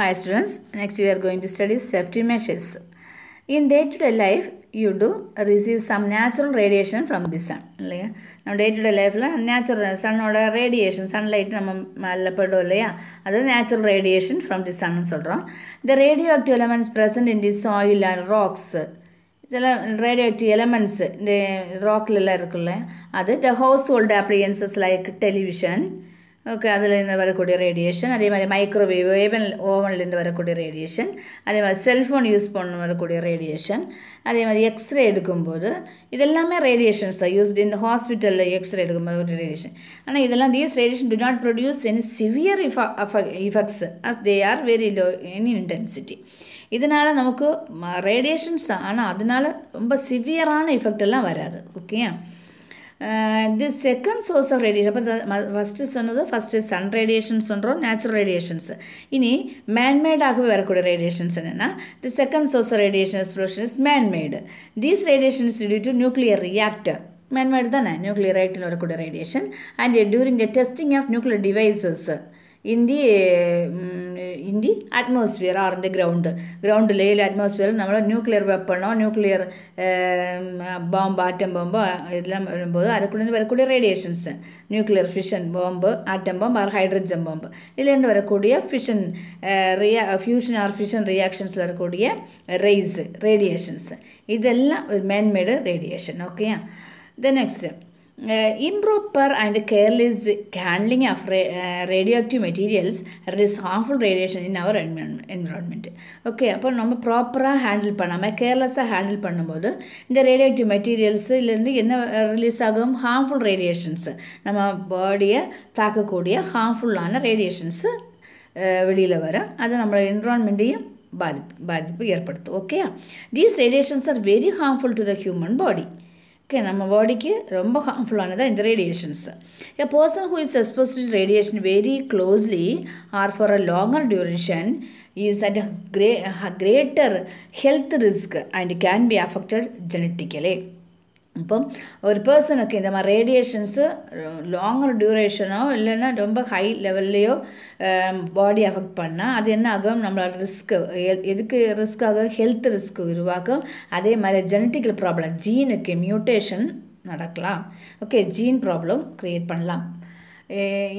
Hi students, next we are going to study safety measures. In day-to-day life, you do receive some natural radiation from the sun. Now, day-to-day -day life, natural sun order radiation, sunlight, that is natural radiation from the sun. The radioactive elements present in the soil and rocks, radioactive elements the rock, layer, that is the household appliances like television, okay அதில் இருந்து வரக்கூடிய radiation அதே மாதிரி microwave A1 ஓவன்லேருந்து வரக்கூடிய radiation அதே மாதிரி cellphone use பண்ண வரக்கூடிய ரேடியேஷன் அதே மாதிரி எக்ஸ்ரே எடுக்கும்போது இதெல்லாமே ரேடியேஷன்ஸ் தான் யூஸ்ட் இந்த ஹாஸ்பிட்டலில் எக்ஸ்ரே எடுக்கும்போது ஒரு ரேடியேஷன் ஆனால் இதெல்லாம் these radiation do not produce any severe இஃப effects as they are very low any intensity இதனால் நமக்கு ரேடியேஷன்ஸ் தான் ஆனால் அதனால் ரொம்ப சிவியரான எஃபெக்ட் எல்லாம் வராது ஓகேயா the second source of radiation அப்போ ஃபஸ்ட்டு சொன்னது ஃபஸ்ட்டு சன் ரேடியேஷன் சொல்கிறோம் நேச்சுரல் ரேடியேஷன்ஸ் இனி மேன்மேடாகவே வரக்கூடிய ரேடியேஷன்ஸ் என்னென்னா the second source of radiation explosion is manmade these radiations due to nuclear reactor manmade தானே நியூக்ளியர் ரியாக்டர் வரக்கூடிய radiation and during the testing of nuclear devices in the in the atmosphere ആറിൻ്റെ ground ground ഏൽ അറ്റ്മോസ്ഫിയറിൽ നമ്മൾ nuclear വെപ്പണോ nuclear bomb atom ബോംബോ ഇതെല്ലാം വരുമ്പോൾ അരക്കൂടി വരക്കൂടിയ radiations nuclear fission bomb atom bomb or hydrogen bomb ഇതിലേണ്ട വരക്കൂടിയ ഫിഷൻ റിയാ ഫ്യൂഷൻ ആർ ഫിഷൻ റിയാക്ഷൻസ് വരക്കൂടിയ റേസ് റേഡിയേഷൻസ് ഇതെല്ലാം ഒരു മാൻമെയ്ഡ് റേഡിയേഷൻ ഓക്കെയാ the next Uh, improper and careless handling of uh, radioactive materials release harmful radiation in our environment okay அப்போ நம்ம ப்ராப்பராக ஹேண்டில் பண்ணாமல் கேர்லெஸ்ஸாக ஹேண்டில் பண்ணும்போது இந்த ரேடியோக்டிவ் மெட்டீரியல்ஸு இல்லேருந்து என்ன ரிலீஸ் uh, ஆகும் ஹார்ம்ஃபுல் ரேடியேஷன்ஸு நம்ம பாடியை தாக்கக்கூடிய ஹார்ம்ஃபுல்லான ரேடியேஷன்ஸு வெளியில் வரும் அது நம்மளோட என்விரான்மெண்ட்டையும் பாதிப்பு பாதிப்பு ஏற்படுத்தும் okay these radiations are very harmful to the human body okay நம்ம பாடிக்கு ரொம்ப ஹார்ம்ஃபுல்லானது தான் இந்த radiations a person who is expose to radiation very closely or for a longer duration is at a, great, a greater health risk and can be affected genetically. இப்போ ஒரு பர்சனுக்கு இந்த மாதிரி ரேடியேஷன்ஸு லாங் டியூரேஷனோ இல்லைன்னா ரொம்ப ஹை லெவல்லையோ பாடி அஃபெக்ட் பண்ணால் அது என்ன ஆகும் நம்மளோட ரிஸ்க்கு எதுக்கு ரிஸ்க் ஆகும் ஹெல்த் ரிஸ்க் உருவாக்கும் அதே மாதிரி ஜெனட்டிக்கல் ப்ராப்ளம் ஜீனுக்கு மியூட்டேஷன் நடக்கலாம் ஓகே ஜீன் ப்ராப்ளம் க்ரியேட் பண்ணலாம்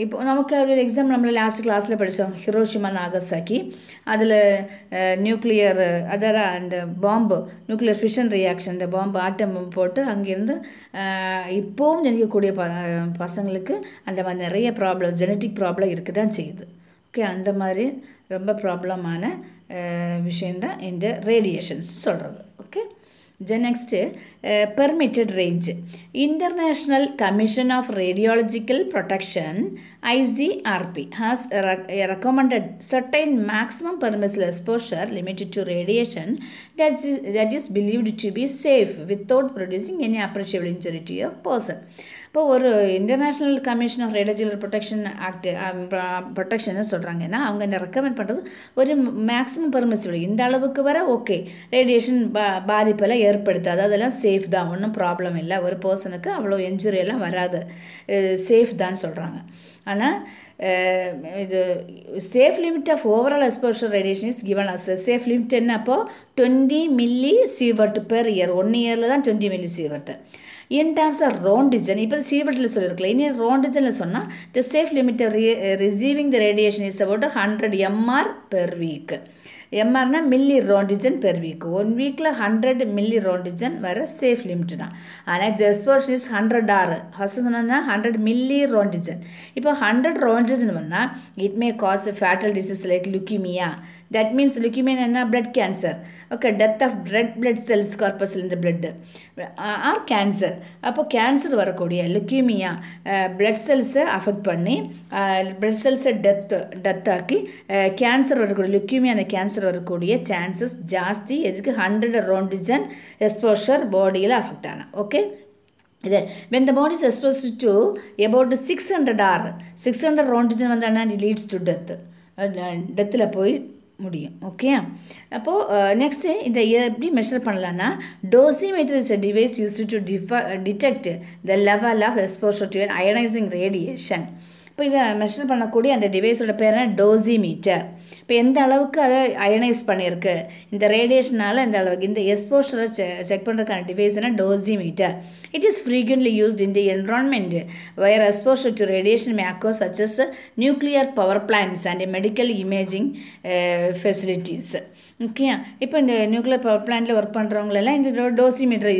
இப்போ நமக்கு ஒரு எக்ஸாம் நம்ம லாஸ்ட் கிளாஸில் படித்தோம் ஹிரோஷிமா நாகசாக்கி அதில் நியூக்ளியர் அதர அந்த பாம்பு நியூக்ளியர் ஃபிஷன் ரியாக்ஷன் அந்த பாம்பு ஆட்டம் போட்டு அங்கேருந்து இப்போவும் நினைக்கக்கூடிய ப பசங்களுக்கு அந்த மாதிரி நிறைய ப்ராப்ளம் ஜெனட்டிக் ப்ராப்ளம் இருக்க தான் செய்யுது ஓகே அந்த மாதிரி ரொம்ப ப்ராப்ளமான விஷயந்தான் இந்த ரேடியேஷன்ஸ் சொல்கிறது okay The next, uh, permitted range. International Commission of Radiological Protection, ICRP, has re recommended certain maximum permissible exposure limited to radiation that is, that is believed to be safe without producing any appreciable injury to a person. இப்போ ஒரு international commission of radiological protection act protection சொல்கிறாங்க அவங்க என்ன recommend பண்ணுறது ஒரு maximum permissible இந்த அளவுக்கு வர ஓகே ரேடியேஷன் பா பாதிப்பெல்லாம் ஏற்படுத்தாது அதெல்லாம் சேஃப் தான் ஒன்றும் ப்ராப்ளம் இல்லை ஒரு பர்சனுக்கு அவ்வளோ என்ஜுரி எல்லாம் வராது சேஃப் தான் சொல்கிறாங்க ஆனால் இது safe limit of overall exposure radiation is given as safe limit என்ன அப்போது twenty milli sievert per year one இயரில் தான் twenty milli sievert in terms of roentgen இப்போ சீவட்டில் சொல்லியிருக்கலாம் இனி ரோண்டிஜனில் சொன்னால் the safe limit receiving the radiation is about hundred MR per week எம்ஆர்னா milli roentgen per week one வீக்கில் ஹண்ட்ரட் மில்லி ரோண்டிஜன் வர சேஃப் லிமிட் தான் ஆனால் இது எக்ஸ்போர்ஷன் இஸ் ஹண்ட்ரட் ஆறு ஃபஸ்ட்டு சொன்னோன்னா ஹண்ட்ரட் மில்லி ரோண்டிஜன் இப்போ ஹண்ட்ரட் ரோண்டிஜன் வந்தால் it may cause fatal disease like leukaemia that means லுக்யூமியானா blood cancer okay death of red blood cells கார்பஸில் இந்த பிளட்டு ஆர் கேன்சர் அப்போ கேன்சர் வரக்கூடிய லுக்யூமியா பிளட் செல்ஸை அஃபெக்ட் பண்ணி பிளட் செல்ஸை டெத் டெத் ஆக்கி கேன்சர் வரக்கூடிய லுக்யூமியான கேன்சர் வரக்கூடிய சான்சஸ் ஜாஸ்தி எதுக்கு ஹண்ட்ரட் ரோண்டிஜன் எக்ஸ்போஷர் பாடியில் அஃபெக்ட் ஆனால் ஓகே இது when the body is exposed to about 600 r 600 rontgen வந்தானா it leads to death டெத்தில் போய் முடியும் ஓகே அப்போது நெக்ஸ்ட்டு இந்த எப்படி மெஷர் பண்ணலான்னா dosimeter is a device use to டிஃபா detect the level of exposure to ionising radiation இப்போ இதை மெஷர் பண்ணக்கூடிய அந்த டிவைஸோட பேர் என்ன டோசி மீட்டர் இப்போ எந்த அளவுக்கு அதை அயனைஸ் பண்ணியிருக்கு இந்த ரேடியேஷனால் இந்த அளவுக்கு இந்த எக்ஸ்போஷரை செ செக் பண்ணுறதுக்கான டிவைஸ் என்ன dosimeter it is frequently used in the environment where exposure to radiation may occur such as nuclear power plants and medical imaging facilities ஓகேயா இப்போ இந்த நியூக்ளியர் பவர் பிளான்ட்டில் ஒர்க் பண்ணுறவங்களெல்லாம் இந்த டோ டோசிமீட்டரை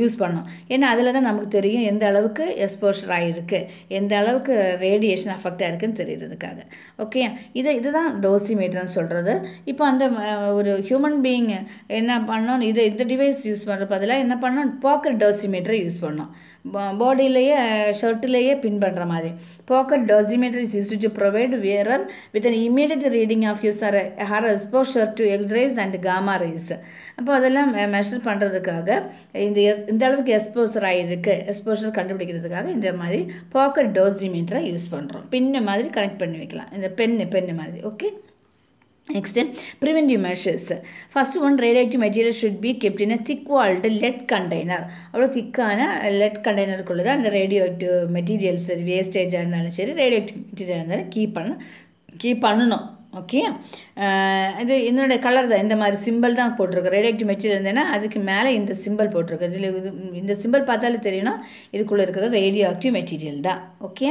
யூஸ் பண்ணோம் ஏன்னா அதில் தான் நமக்கு தெரியும் எந்த அளவுக்கு எக்ஸ்போஷர் ஆகிருக்கு எந்த அளவுக்கு ரேடியேஷன் அஃபெக்டாக இருக்குன்னு தெரியறதுக்காக ஓகேயா இது இதுதான் மீட்டர்னு சொல்கிறது இப்போ அந்த ஒரு ஹியூமன் பீயிங் என்ன பண்ணோம் இது இந்த டிவைஸ் யூஸ் பண்ணுற பதிலாக என்ன பண்ணோம் பாக்கெட் மீட்டரை யூஸ் பண்ணோம் பாடியிலேயே ஷர்ட்டிலேயே பின் பண்ணுற மாதிரி pocket meter is use to provide wearer with an immediate reading of use or her எஸ்போ exposure to X rays and gamma rays அப்போ அதெல்லாம் மெஷர் பண்ணுறதுக்காக இந்த எஸ் இந்த அளவுக்கு எக்ஸ்போசர் ஆகிருக்கு எக்ஸ்போஷர் கண்டுபிடிக்கிறதுக்காக இந்த மாதிரி பாக்கெட் டோசிமீட்டரை யூஸ் பண்ணுறோம் பின்னு மாதிரி கனெக்ட் பண்ணி வைக்கலாம் இந்த பென்னு பென்னு மாதிரி okay Next, preventive measures first one radioactive material should be kept in thick walled lead container அவ்வளோ திக்கான லெட் கண்டெய்னருக்குள்ளே தான் அந்த ரேடியோ ரேடியோஆக்டிவ் மெட்டீரியல்ஸ் வேஸ்டேஜாக இருந்தாலும் சரி ரேடியோஆக்டிவ் மெட்டீரியல் இருந்தாலும் கீப் பண்ண கீப் பண்ணணும் ஓகே இது என்னோடய கலர் தான் இந்த மாதிரி சிம்பிள் தான் போட்டிருக்கு ரேடியோக்டிவ் மெட்டீரியல் இருந்தேன்னா அதுக்கு மேலே இந்த சிம்பிள் போட்டிருக்கு இதில் இது இந்த சிம்பிள் பார்த்தாலே தெரியும்னா இதுக்குள்ளே இருக்கிறது ரேடியோ ஆக்டிவ் மெட்டீரியல் தான் okay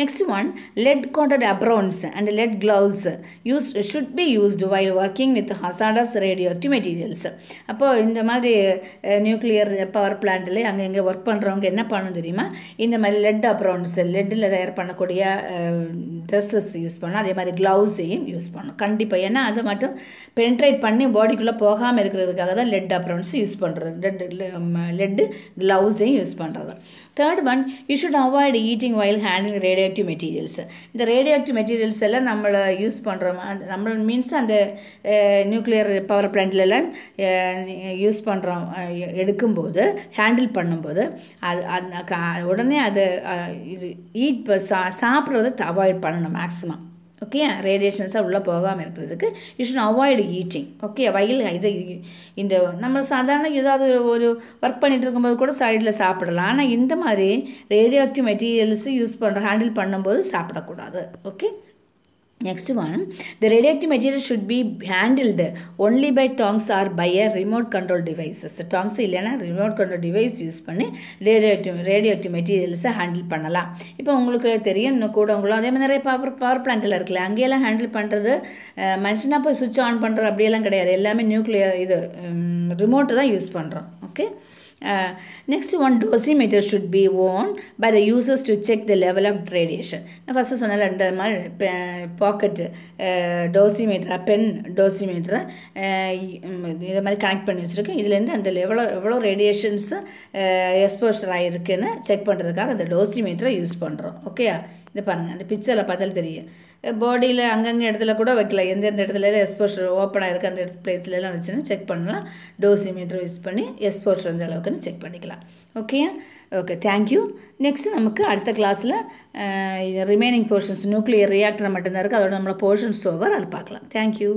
next one lead coated aprons and lead gloves use should be used while working with hazardous radioactive materials அப்போது இந்த மாதிரி நியூக்ளியர் பவர் பிளான்ட்லேயே அங்கே எங்கே ஒர்க் பண்ணுறவங்க என்ன பண்ணணும் தெரியுமா இந்த மாதிரி லெட் அப்ரோன்ஸ் லெட்டில் தயார் பண்ணக்கூடிய ட்ரெஸ்ஸஸ் யூஸ் பண்ணணும் அதே மாதிரி க்ளவுஸையும் யூஸ் யூஸ் பண்ணணும் கண்டிப்பாக ஏன்னா அதை மட்டும் பென்ட்ரேட் பண்ணி பாடிக்குள்ளே போகாமல் இருக்கிறதுக்காக தான் லெட் அப்ரன்ஸ் யூஸ் பண்ணுறது லெட் லெட்டு க்ளவுஸையும் யூஸ் பண்ணுறது third one you should avoid eating while handing radioactive materials இந்த ரேடியோ ஆக்டிவ் மெட்டீரியல்ஸ் எல்லாம் நம்மளை யூஸ் பண்ணுறோம் நம்ம மீன்ஸ் அந்த நியூக்ளியர் பவர் பிளான்ட்லாம் யூஸ் பண்ணுறோம் எடுக்கும்போது ஹேண்டில் பண்ணும்போது அது அந்த உடனே அதை இது ஈட் சாப்பிட்றத அவாய்ட் பண்ணணும் மேக்ஸிமம் ஓகே ரேடியேஷன்ஸாக உள்ளே போகாமல் இருக்கிறதுக்கு you should avoid eating okay while இது இந்த நம்ம சாதாரண ஏதாவது ஒரு ஒர்க் பண்ணிகிட்டு இருக்கும்போது கூட சைடில் சாப்பிடலாம் ஆனால் இந்த மாதிரி ரேடியோ ஆக்டிவ் மெட்டீரியல்ஸ் யூஸ் பண்ணுற ஹேண்டில் பண்ணும்போது சாப்பிடக்கூடாது okay next one, the radioactive material should be handled only by tongs or by a remote control devices tongs இல்லைன்னா ரிமோட் கண்ட்ரோல் டிவைஸ் யூஸ் பண்ணி radioactive radioactive மெட்டீரியல்ஸை ஹேண்டில் பண்ணலாம் இப்போ உங்களுக்கு தெரியும் இன்னும் கூட உங்களும் அதே மாதிரி நிறைய பவர் பவர் பிளான்ட்டில் இருக்குல்ல அங்கேயெல்லாம் ஹேண்டில் பண்ணுறது மனுஷனாக போய் சுவிட்ச் ஆன் பண்ணுறது அப்படியெல்லாம் கிடையாது எல்லாமே நியூக்ளியர் இது ரிமோட்டு தான் யூஸ் பண்ணுறோம் okay next one dosimeter should be own by the users check the the level of நான் ஃபஸ்ட்டு சொன்னல ரெண்டு மாதிரி பாக்கெட்டு டோசிமீட்டராக பென் டோசிமீட்டரை இதை மாதிரி கனெக்ட் பண்ணி வச்சுருக்கேன் இதுலேருந்து அந்த எவ்வளோ எவ்வளோ ரேடியேஷன்ஸு uh, எக்ஸ்போஷர் ஆகிருக்குன்னு செக் பண்ணுறதுக்காக அந்த டோசிமீட்டரை யூஸ் பண்ணுறோம் ஓகேயா இது பாருங்கள் அந்த பிக்சரில் பார்த்தாலும் தெரியும் பாடியில் அங்கங்கே இடத்துல கூட வைக்கலாம் எந்தெந்த இடத்துல எக்ஸ்போஷர் ஓப்பனாக இருக்குது அந்த இடத்து பிளேஸ்லலாம் வச்சுன்னு செக் பண்ணலாம் டோசிமீட்டர் யூஸ் பண்ணி எக்ஸ்போஷர் அந்த அளவுக்குன்னு செக் பண்ணிக்கலாம் ஓகே ஓகே தேங்க்யூ நெக்ஸ்ட்டு நமக்கு அடுத்த கிளாஸில் ரிமைனிங் போர்ஷன்ஸ் நியூக்ளியர் ரியாக்டர் மட்டும்தான் இருக்குது அதோட நம்மளோட போர்ஷன்ஸ் ஓவர் அதை பார்க்கலாம் தேங்க்யூ